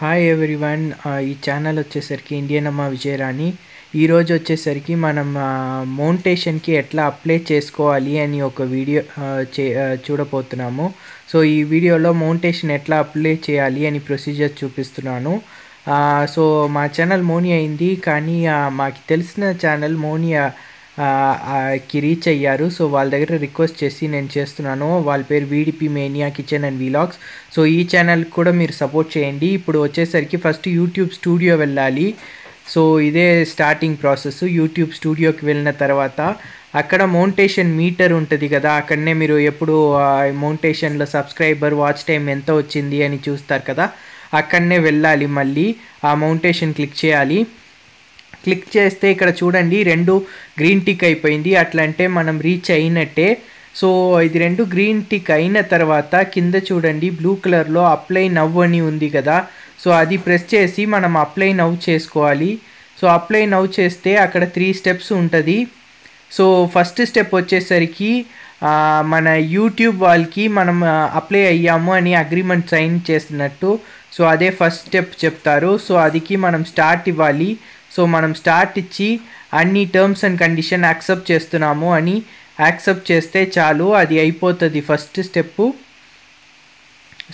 hi one ఈ channel వచ్చేసరికి Indian అమ్మ విజయరాణి ఈరోజు వచ్చేసరికి మనం మౌంటేషన్కి ఎట్లా అప్లై చేసుకోవాలి అని ఒక వీడియో చే చూడబోతున్నాము సో ఈ వీడియోలో మౌంటేషన్ ఎట్లా అప్లై చేయాలి అని ప్రొసీజర్ చూపిస్తున్నాను సో మా ఛానల్ మోనీ అయింది కానీ మాకు తెలిసిన ఛానల్ మోనియా కి రీచ్ అయ్యారు సో వాళ్ళ దగ్గర రిక్వెస్ట్ చేసి నేను చేస్తున్నాను వాళ్ళ పేరు వీడిపి mania kitchen and vlogs so ఈ ఛానల్కి కూడా మీరు సపోర్ట్ చేయండి ఇప్పుడు వచ్చేసరికి ఫస్ట్ యూట్యూబ్ స్టూడియో వెళ్ళాలి సో ఇదే స్టార్టింగ్ ప్రాసెస్ యూట్యూబ్ స్టూడియోకి వెళ్ళిన తర్వాత అక్కడ మౌంటేషన్ మీటర్ ఉంటుంది కదా అక్కడనే మీరు ఎప్పుడు మౌంటేషన్లో సబ్స్క్రైబర్ వాచ్ టైం ఎంత వచ్చింది అని చూస్తారు కదా అక్కడనే వెళ్ళాలి మళ్ళీ ఆ మౌంటేషన్ క్లిక్ చేయాలి క్లిక్ చేస్తే ఇక్కడ చూడండి రెండు గ్రీన్ టిక్ అయిపోయింది అట్లా అంటే మనం రీచ్ అయినట్టే సో ఇది రెండు గ్రీన్ టిక్ అయిన తర్వాత కింద చూడండి బ్లూ కలర్లో అప్లై నవ్ అని ఉంది కదా సో అది ప్రెస్ చేసి మనం అప్లై నవ్ చేసుకోవాలి సో అప్లై నవ్ చేస్తే అక్కడ త్రీ స్టెప్స్ ఉంటుంది సో ఫస్ట్ స్టెప్ వచ్చేసరికి మన యూట్యూబ్ వాళ్ళకి మనం అప్లై అయ్యాము అని అగ్రిమెంట్ సైన్ చేసినట్టు సో అదే ఫస్ట్ స్టెప్ చెప్తారు సో అదికి మనం స్టార్ట్ ఇవ్వాలి సో మనం స్టార్ట్ ఇచ్చి అన్ని టర్మ్స్ అండ్ కండిషన్ యాక్సెప్ట్ చేస్తున్నాము అని యాక్సెప్ట్ చేస్తే చాలు అది అయిపోతుంది ఫస్ట్ స్టెప్పు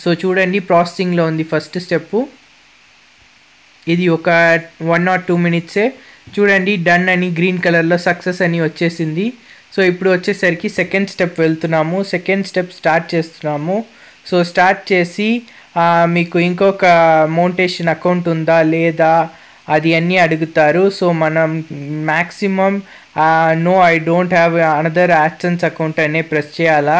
సో చూడండి ప్రాసెసింగ్లో ఉంది ఫస్ట్ స్టెప్పు ఇది ఒక వన్ ఆర్ టూ మినిట్సే చూడండి డన్ అని గ్రీన్ కలర్లో సక్సెస్ అని వచ్చేసింది సో ఇప్పుడు వచ్చేసరికి సెకండ్ స్టెప్ వెళ్తున్నాము సెకండ్ స్టెప్ స్టార్ట్ చేస్తున్నాము సో స్టార్ట్ చేసి మీకు ఇంకొక మౌంటేషన్ అకౌంట్ ఉందా లేదా అది అన్నీ అడుగుతారు సో మనం maximum no I don't have another AdSense account అనే ప్రెస్ చేయాలా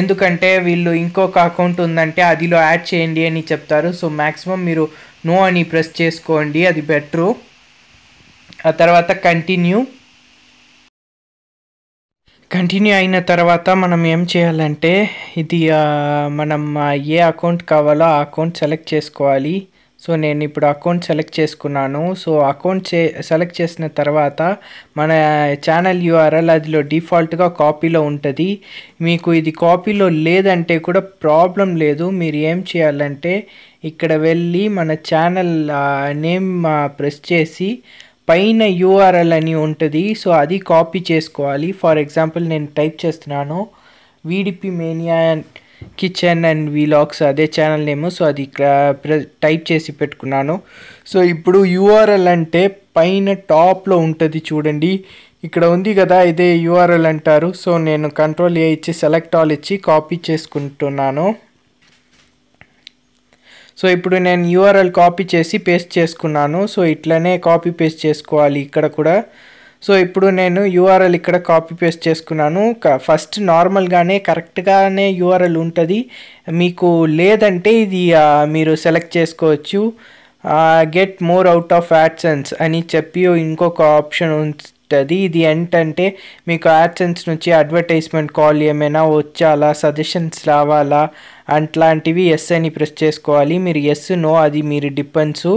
ఎందుకంటే వీళ్ళు ఇంకొక అకౌంట్ ఉందంటే అదిలో యాడ్ చేయండి అని చెప్తారు సో మ్యాక్సిమం మీరు నో అని ప్రెస్ చేసుకోండి అది బెటరు ఆ తర్వాత కంటిన్యూ కంటిన్యూ అయిన తర్వాత మనం ఏం చేయాలంటే ఇది మనం ఏ అకౌంట్ కావాలో ఆ అకౌంట్ సెలెక్ట్ చేసుకోవాలి సో నేను ఇప్పుడు అకౌంట్ సెలెక్ట్ చేసుకున్నాను సో అకౌంట్ చే సెలెక్ట్ చేసిన తర్వాత మన ఛానల్ యూఆర్ఎల్ అదిలో డిఫాల్ట్గా కాపీలో ఉంటుంది మీకు ఇది కాపీలో లేదంటే కూడా ప్రాబ్లం లేదు మీరు ఏం చేయాలంటే ఇక్కడ వెళ్ళి మన ఛానల్ నేమ్ ప్రెస్ చేసి పైన యూఆర్ఎల్ అని ఉంటుంది సో అది కాపీ చేసుకోవాలి ఫర్ ఎగ్జాంపుల్ నేను టైప్ చేస్తున్నాను వీడిపి మేనియా కిచెన్ అండ్ వీలాగ్స్ అదే ఛానల్ నేమ్ సో అది ఇక్కడ టైప్ చేసి పెట్టుకున్నాను సో ఇప్పుడు యూఆర్ఎల్ అంటే పైన టాప్లో ఉంటుంది చూడండి ఇక్కడ ఉంది కదా ఇదే యూఆర్ఎల్ అంటారు సో నేను కంట్రోల్ ఏ ఇచ్చి సెలెక్ట్ ఆల్ ఇచ్చి కాపీ చేసుకుంటున్నాను సో ఇప్పుడు నేను యూఆర్ఎల్ కాపీ చేసి పేస్ట్ చేసుకున్నాను సో ఇట్లనే కాపీ పేస్ట్ చేసుకోవాలి ఇక్కడ కూడా సో ఇప్పుడు నేను యూఆర్ఎల్ ఇక్కడ కాపీ పేస్ట్ చేసుకున్నాను ఫస్ట్ నార్మల్గానే కరెక్ట్గానే యూఆర్ఎల్ ఉంటుంది మీకు లేదంటే ఇది మీరు సెలెక్ట్ చేసుకోవచ్చు get more out of AdSense అని చెప్పి ఇంకొక ఆప్షన్ ఉంటుంది ఇది ఏంటంటే మీకు యాడ్సెన్స్ నుంచి అడ్వర్టైజ్మెంట్ కాల్ ఏమైనా వచ్చాలా సజెషన్స్ రావాలా అట్లాంటివి ఎస్ అని ప్రెస్ చేసుకోవాలి మీరు ఎస్ నో అది మీరు డిపెండ్స్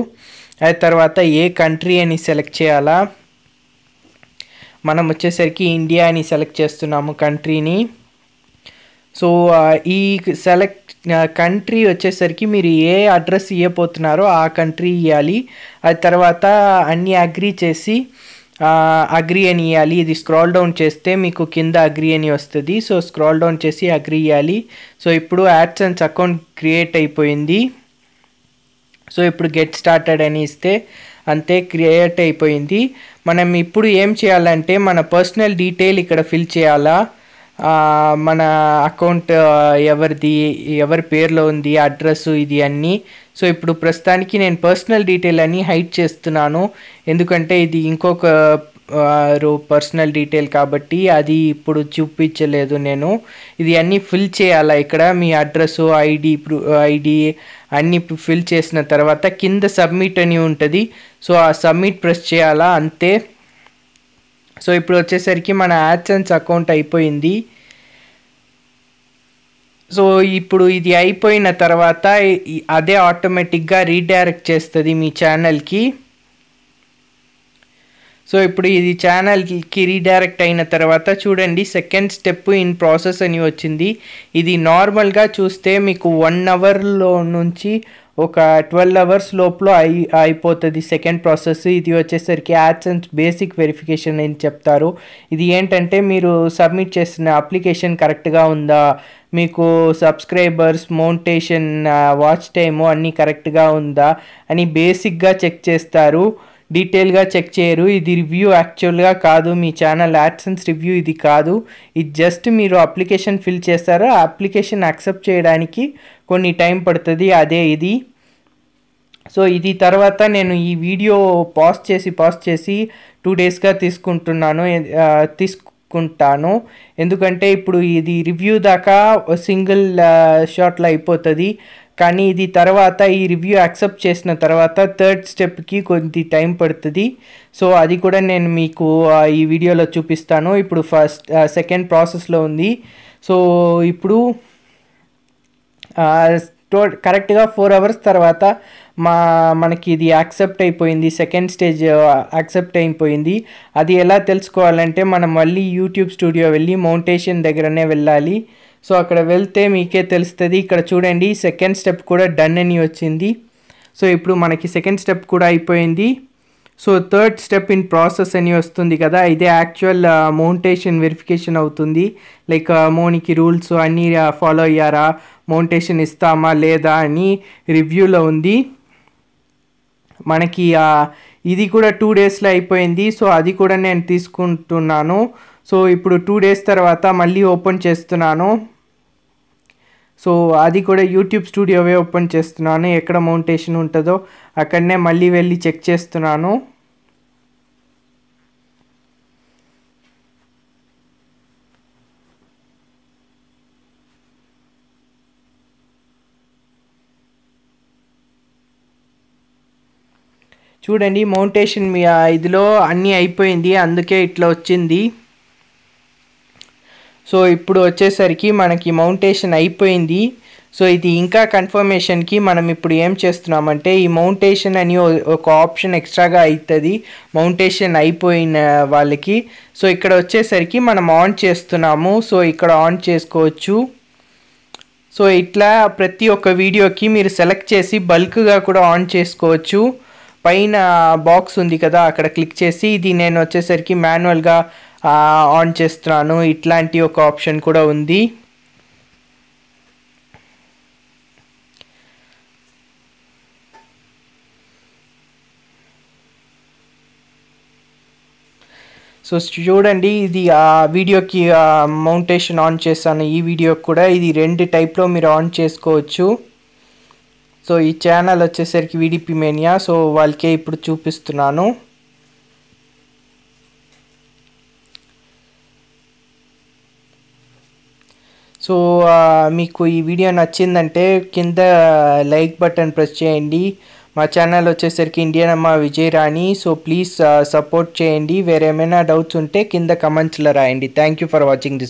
ఆ తర్వాత ఏ కంట్రీ అని సెలెక్ట్ చేయాలా మనం వచ్చేసరికి ఇండియా అని సెలెక్ట్ చేస్తున్నాము కంట్రీని సో ఈ సెలెక్ట్ కంట్రీ వచ్చేసరికి మీరు ఏ అడ్రస్ ఇవ్వబోతున్నారో ఆ కంట్రీ ఇవ్వాలి అది తర్వాత అన్నీ అగ్రీ చేసి అగ్రీ అని ఇవ్వాలి ఇది స్క్రాల్ డౌన్ చేస్తే మీకు కింద అగ్రీ అని వస్తుంది సో స్క్రాల్ డౌన్ చేసి అగ్రీ ఇవ్వాలి సో ఇప్పుడు యాడ్సెన్స్ అకౌంట్ క్రియేట్ అయిపోయింది సో ఇప్పుడు గెట్ స్టార్టెడ్ అని ఇస్తే అంతే క్రియేట్ అయిపోయింది మనం ఇప్పుడు ఏం చేయాలంటే మన పర్సనల్ డీటెయిల్ ఇక్కడ ఫిల్ చేయాలా మన అకౌంట్ ఎవరిది ఎవరి పేరులో ఉంది అడ్రస్ ఇది అన్నీ సో ఇప్పుడు ప్రస్తుతానికి నేను పర్సనల్ డీటెయిల్ అని హైడ్ చేస్తున్నాను ఎందుకంటే ఇది ఇంకొక వారు పర్సనల్ డీటెయిల్ కాబట్టి అది ఇప్పుడు చూపించలేదు నేను ఇది అన్నీ ఫిల్ చేయాలా ఇక్కడ మీ అడ్రస్ ఐడి ఐడి అన్నీ ఫిల్ చేసిన తర్వాత కింద సబ్మిట్ అని ఉంటుంది సో ఆ సబ్మిట్ ప్రెస్ చేయాలా అంతే సో ఇప్పుడు వచ్చేసరికి మన యాడ్సెన్స్ అకౌంట్ అయిపోయింది సో ఇప్పుడు ఇది అయిపోయిన తర్వాత అదే ఆటోమేటిక్గా రీడైరెక్ట్ చేస్తుంది మీ ఛానల్కి సో ఇప్పుడు ఇది ఛానల్కి రీడైరెక్ట్ అయిన తర్వాత చూడండి సెకండ్ స్టెప్ ఇన్ ప్రాసెస్ అని వచ్చింది ఇది నార్మల్గా చూస్తే మీకు వన్ అవర్లో నుంచి ఒక ట్వెల్వ్ అవర్స్ లోపల అయి అయిపోతుంది సెకండ్ ప్రాసెస్ ఇది వచ్చేసరికి యాడ్సెన్స్ బేసిక్ వెరిఫికేషన్ అని చెప్తారు ఇది ఏంటంటే మీరు సబ్మిట్ చేసిన అప్లికేషన్ కరెక్ట్గా ఉందా మీకు సబ్స్క్రైబర్స్ మౌంటేషన్ వాచ్ టైము అన్నీ కరెక్ట్గా ఉందా అని బేసిక్గా చెక్ చేస్తారు డీటెయిల్గా చెక్ చేయరు ఇది రివ్యూ యాక్చువల్గా కాదు మీ ఛానల్ యాడ్సెన్స్ రివ్యూ ఇది కాదు ఇది జస్ట్ మీరు అప్లికేషన్ ఫిల్ చేస్తారో ఆ అప్లికేషన్ యాక్సెప్ట్ చేయడానికి కొన్ని టైం పడుతుంది అదే ఇది సో ఇది తర్వాత నేను ఈ వీడియో పాజ్ చేసి పాజ్ చేసి టూ డేస్గా తీసుకుంటున్నాను తీసుకుంటాను ఎందుకంటే ఇప్పుడు ఇది రివ్యూ దాకా సింగిల్ షాట్లో అయిపోతుంది కానీ ఇది తర్వాత ఈ రివ్యూ యాక్సెప్ట్ చేసిన తర్వాత థర్డ్ స్టెప్కి కొంత టైం పడుతుంది సో అది కూడా నేను మీకు ఈ వీడియోలో చూపిస్తాను ఇప్పుడు ఫస్ట్ సెకండ్ ప్రాసెస్లో ఉంది సో ఇప్పుడు టో కరెక్ట్గా ఫోర్ అవర్స్ తర్వాత మా మనకి ఇది యాక్సెప్ట్ అయిపోయింది సెకండ్ స్టేజ్ యాక్సెప్ట్ అయిపోయింది అది ఎలా తెలుసుకోవాలంటే మనం మళ్ళీ యూట్యూబ్ స్టూడియో వెళ్ళి మౌంటేషన్ దగ్గరనే వెళ్ళాలి సో అక్కడ వెళ్తే మీకే తెలుస్తుంది ఇక్కడ చూడండి సెకండ్ స్టెప్ కూడా డన్ అని వచ్చింది సో ఇప్పుడు మనకి సెకండ్ స్టెప్ కూడా అయిపోయింది so third step in process అని వస్తుంది కదా ఇదే యాక్చువల్ మౌంటేషన్ వెరిఫికేషన్ అవుతుంది లైక్ uh, మోనికి రూల్స్ అన్నీ ఫాలో uh, అయ్యారా మౌంటేషన్ ఇస్తామా లేదా అని రివ్యూలో ఉంది మనకి uh, ఇది కూడా టూ డేస్లో అయిపోయింది సో అది కూడా నేను తీసుకుంటున్నాను సో ఇప్పుడు టూ డేస్ తర్వాత మళ్ళీ ఓపెన్ చేస్తున్నాను సో అది కూడా యూట్యూబ్ స్టూడియోవే ఓపెన్ చేస్తున్నాను ఎక్కడ మౌంటేషన్ ఉంటుందో అక్కడనే మళ్ళీ వెళ్ళి చెక్ చేస్తున్నాను చూడండి మౌంటేషన్ ఇదిలో అన్నీ అయిపోయింది అందుకే ఇట్లా వచ్చింది సో ఇప్పుడు వచ్చేసరికి మనకి మౌంటేషన్ అయిపోయింది సో ఇది ఇంకా కన్ఫర్మేషన్కి మనం ఇప్పుడు ఏం చేస్తున్నామంటే ఈ మౌంటేషన్ అని ఒక ఆప్షన్ ఎక్స్ట్రాగా అవుతుంది మౌంటేషన్ అయిపోయిన వాళ్ళకి సో ఇక్కడ వచ్చేసరికి మనం ఆన్ చేస్తున్నాము సో ఇక్కడ ఆన్ చేసుకోవచ్చు సో ఇట్లా ప్రతి ఒక్క వీడియోకి మీరు సెలెక్ట్ చేసి బల్క్గా కూడా ఆన్ చేసుకోవచ్చు పైన బాక్స్ ఉంది కదా అక్కడ క్లిక్ చేసి ఇది నేను వచ్చేసరికి మాన్యువల్గా ఆన్ చేస్తున్నాను ఇట్లాంటి ఒక ఆప్షన్ కూడా ఉంది సో చూడండి ఇది ఆ వీడియోకి మౌంటేషన్ ఆన్ చేస్తాను ఈ వీడియోకి కూడా ఇది రెండు టైప్లో మీరు ఆన్ చేసుకోవచ్చు సో ఈ ఛానల్ వచ్చేసరికి విడిపి మేనియా సో వాళ్ళకే ఇప్పుడు చూపిస్తున్నాను సో మీకు ఈ వీడియో నచ్చిందంటే కింద లైక్ బటన్ ప్రెస్ చేయండి మా ఛానల్ వచ్చేసరికి ఇండియన్ అమ్మ Vijay Rani so please support చేయండి వేరేమైనా డౌట్స్ ఉంటే కింద కమెంట్స్లో రాయండి thank you for watching this